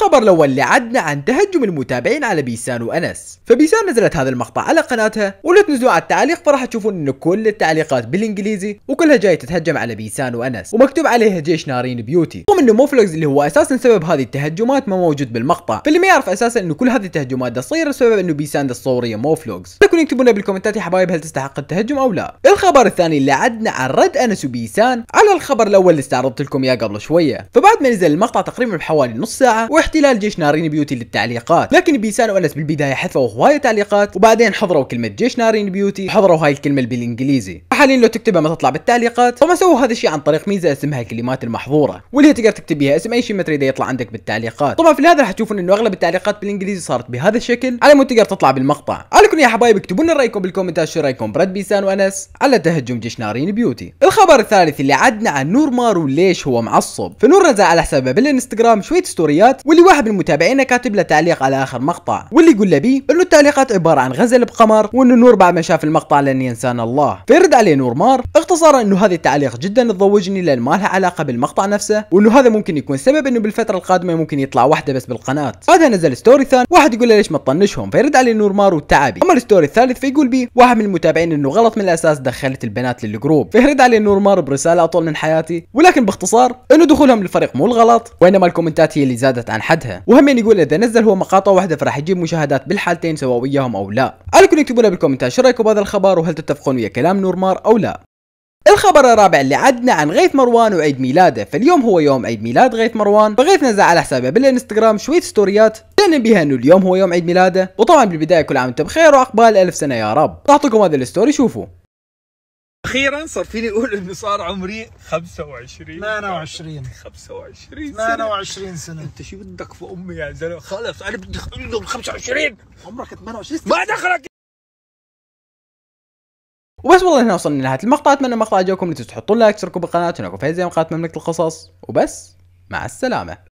الخبر الاول اللي عدنا عن تهجم المتابعين على بيسان وانس فبيسان نزلت هذا المقطع على قناتها ولا تنزلوا على التعليق فراح تشوفون ان كل التعليقات بالانجليزي وكلها جايه تتهجم على بيسان وانس ومكتوب عليها جيش نارين بيوتي رغم انه موفلكس اللي هو اساسا سبب هذه التهجمات ما موجود بالمقطع فاللي ما يعرف اساسا انه كل هذه التهجمات تصير بسبب انه بيسان الصوريه موفلوكس لكن يكتبوا لنا بالكومنتات يا حبايب هل تستحق التهجم او لا الخبر الثاني اللي عدنا عن رد انس وبيسان على الخبر الاول اللي استعرضت لكم اياه قبل شويه فبعد ما نزل المقطع تقريبا بحوالي نص ساعه احتلال جيش نارين بيوتي للتعليقات لكن بيسان وانس بالبدايه حذفوا هوايه تعليقات وبعدين حضروا كلمه جيش نارين بيوتي وحضروا هاي الكلمه بالانجليزي حاليا لو تكتبها ما تطلع بالتعليقات فما سووا هذا الشيء عن طريق ميزه اسمها الكلمات المحظوره واللي هي تقدر تكتب بها اسم اي شيء ما تريده يطلع عندك بالتعليقات طبعا في هذا راح تشوفون انه اغلب التعليقات بالانجليزي صارت بهذا الشكل على مود تقدر تطلع بالمقطع على كل يا حبايب اكتبوا لنا رايكم بالكومنتات شو رايكم براد بيسان وانس على تهجم جيش نارين بيوتي الخبر الثالث اللي عدنا عن نور مارو ليش هو معصب فنور نزل على حسابه بالانستغرام شويه ستوريات واللي واحد من متابعينه كاتب له تعليق على اخر مقطع واللي يقول له بيه انه التعليقات عباره عن غزل بقمر وانه نور بعد ما شاف المقطع لن ينسانا الله فيرد عليه نور مار اختصارا انه هذه التعليق جدا تضوجني لان ما لها علاقه بالمقطع نفسه وانه هذا ممكن يكون سبب انه بالفتره القادمه ممكن يطلع واحده بس بالقناه بعدها نزل ستوري ثاني واحد يقول له ليش ما تطنشهم فيرد عليه نور مار والتعابي اما الستوري الثالث فيقول بي واحد من المتابعين انه غلط من الاساس دخلت البنات للجروب فيرد عليه نور مار برساله اطول من حياتي ولكن باختصار انه دخولهم للفريق مو الغلط وانما الكومنتات هي اللي زادت عن حدها وهم يقول اذا نزل هو مقاطع واحده فراح يجيب مشاهدات بالحالتين سواء وياهم او لا عليكم تكتبوا لنا بالكومنتات شو رايكم بهذا الخبر وهل تتفقون ويا كلام نورمار أو لا الخبر الرابع اللي عدنا عن غيث مروان وعيد ميلاده فاليوم هو يوم عيد ميلاد غيث مروان فغيث نزل على حسابه بالانستغرام شوية ستوريات تعلن بها انه اليوم هو يوم عيد ميلاده وطبعا بالبداية كل عام وانتم بخير وعقبال ألف سنة يا رب أعطيكم هذا الستوري شوفوا اخيرا صار فيني اقول انه صار عمري 25 28 25 28 سنه انت شو بدك في امي يا زلمه خلص انا بدي 25 عمرك 28 ما دخلك وبس والله هنا وصلنا لنهايه المقطع اتمنى المقطع عجبكم لا تنسوا تحطون لايك تشتركوا بالقناه تشاركوا في هذه مقاطع مملكه القصص وبس مع السلامه